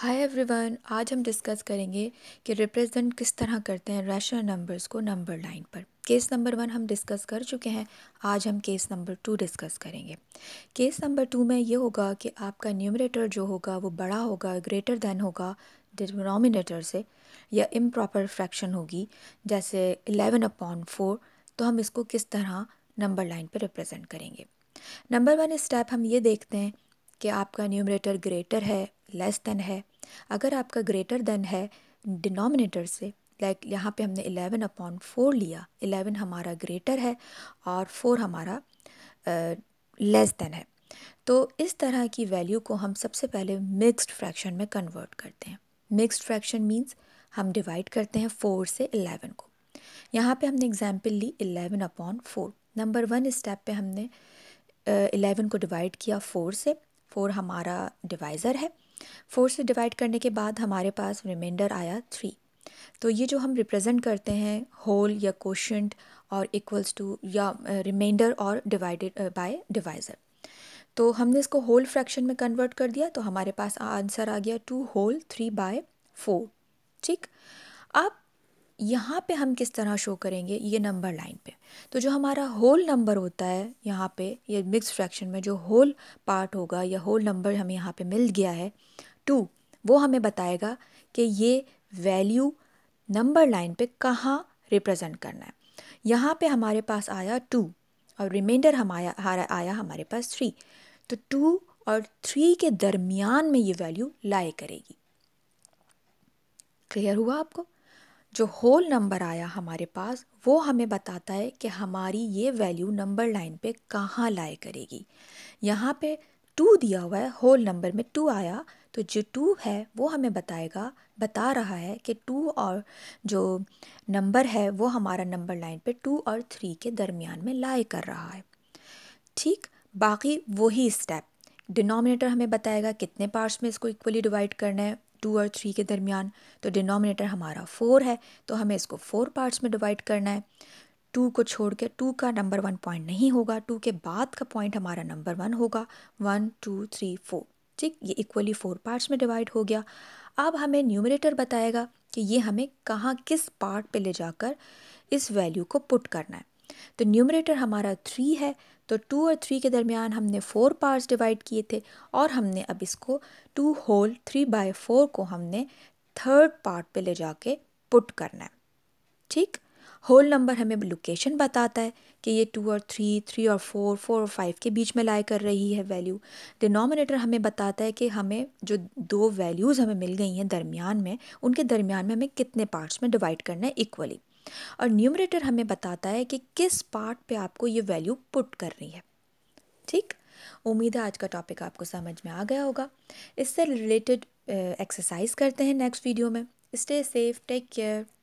hi everyone आज हम discuss करेंगे कि रिप्रेजेंट किस तरह करते हैं रैशनल नंबर्स को नंबर लाइन पर केस नंबर वन हम डिस्कस कर चुके हैं आज हम केस नंबर टू डिस्कस करेंगे केस नंबर टू में ये होगा कि आपका न्यूमरेटर जो होगा वो बड़ा होगा ग्रेटर देन होगा डिनोमिनेटर से या इम प्रॉपर फ्रैक्शन होगी जैसे एलेवन अपॉन फोर तो हम इसको किस तरह नंबर लाइन पर रिप्रेजेंट करेंगे नंबर वन स्टेप हम ये देखते हैं कि आपका न्यूमरेटर ग्रेटर है लेस देन है अगर आपका ग्रेटर देन है डिनोमिनेटर से लाइक like यहाँ पे हमने इलेवन अपॉन फोर लिया इलेवन हमारा ग्रेटर है और फोर हमारा लेस देन है तो इस तरह की वैल्यू को हम सबसे पहले मिक्स्ड फ्रैक्शन में कन्वर्ट करते हैं मिक्स्ड फ्रैक्शन मीन्स हम डिवाइड करते हैं फोर से इलेवन को यहाँ पे हमने एग्जाम्पल ली eleven upon four number one step पे हमने एलेवन को डिवाइड किया फोर से फोर हमारा डिवाइज़र है फोर से डिवाइड करने के बाद हमारे पास रिमाइंडर आया थ्री तो ये जो हम रिप्रेजेंट करते हैं होल या कोशंट और इक्वल्स टू या रिमाइंडर और डिवाइडेड बाय डिवाइज़र तो हमने इसको होल फ्रैक्शन में कन्वर्ट कर दिया तो हमारे पास आंसर आ गया two whole three by four ठीक अब यहाँ पे हम किस तरह शो करेंगे ये नंबर लाइन पे तो जो हमारा होल नंबर होता है यहाँ पे ये मिक्स फ्रैक्शन में जो होल पार्ट होगा या होल नंबर हमें यहाँ पे मिल गया है टू वो हमें बताएगा कि ये वैल्यू नंबर लाइन पे कहाँ रिप्रेजेंट करना है यहाँ पे हमारे पास आया टू और रिमाइंडर हमारा आया, आया हमारे पास थ्री तो टू और थ्री के दरमियान में ये वैल्यू लाई करेगी क्लियर हुआ आपको जो होल नंबर आया हमारे पास वो हमें बताता है कि हमारी ये वैल्यू नंबर लाइन पे कहाँ लाए करेगी यहाँ पे टू दिया हुआ है होल नंबर में टू आया तो जो टू है वो हमें बताएगा बता रहा है कि टू और जो नंबर है वो हमारा नंबर लाइन पे टू और थ्री के दरमियान में लाए कर रहा है ठीक बाकी वही स्टेप डिनोमिनेटर हमें बताएगा कितने पार्ट्स में इसको इक्वली डिवाइड करना है टू और थ्री के दरमियान तो डिनोमिनेटर हमारा फ़ोर है तो हमें इसको फ़ोर पार्ट्स में डिवाइड करना है टू को छोड़ के टू का नंबर वन पॉइंट नहीं होगा टू के बाद का पॉइंट हमारा नंबर वन होगा वन टू थ्री फोर ठीक ये इक्वली फोर पार्ट्स में डिवाइड हो गया अब हमें न्यूमिनेटर बताएगा कि ये हमें कहाँ किस पार्ट पे ले जाकर इस वैल्यू को पुट करना है तो न्यूमरेटर हमारा थ्री है तो टू और थ्री के दरमियान हमने फ़ोर पार्ट्स डिवाइड किए थे और हमने अब इसको two whole three by four को हमने थर्ड पार्ट पे ले जाके पुट करना है ठीक होल नंबर हमें लोकेशन बताता है कि ये टू और थ्री थ्री और फोर फोर और फाइव के बीच में लाई कर रही है वैल्यू डिनोमिनेटर हमें बताता है कि हमें जो दो वैल्यूज़ हमें मिल गई हैं दरमियान में उनके दरमियान में हमें कितने पार्ट्स में डिवाइड करना है इक्वली और न्यूमरेटर हमें बताता है कि किस पार्ट पे आपको ये वैल्यू पुट करनी है ठीक उम्मीद है आज का टॉपिक आपको समझ में आ गया होगा इससे रिलेटेड एक्सरसाइज करते हैं नेक्स्ट वीडियो में स्टे सेफ टेक केयर